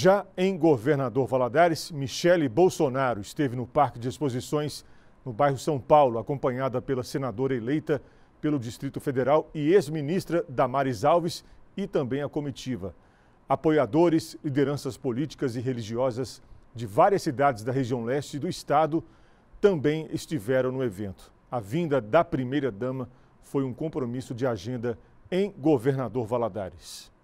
Já em Governador Valadares, Michele Bolsonaro esteve no Parque de Exposições no bairro São Paulo, acompanhada pela senadora eleita pelo Distrito Federal e ex-ministra Damares Alves e também a comitiva. Apoiadores, lideranças políticas e religiosas de várias cidades da região leste do estado também estiveram no evento. A vinda da primeira-dama foi um compromisso de agenda em Governador Valadares.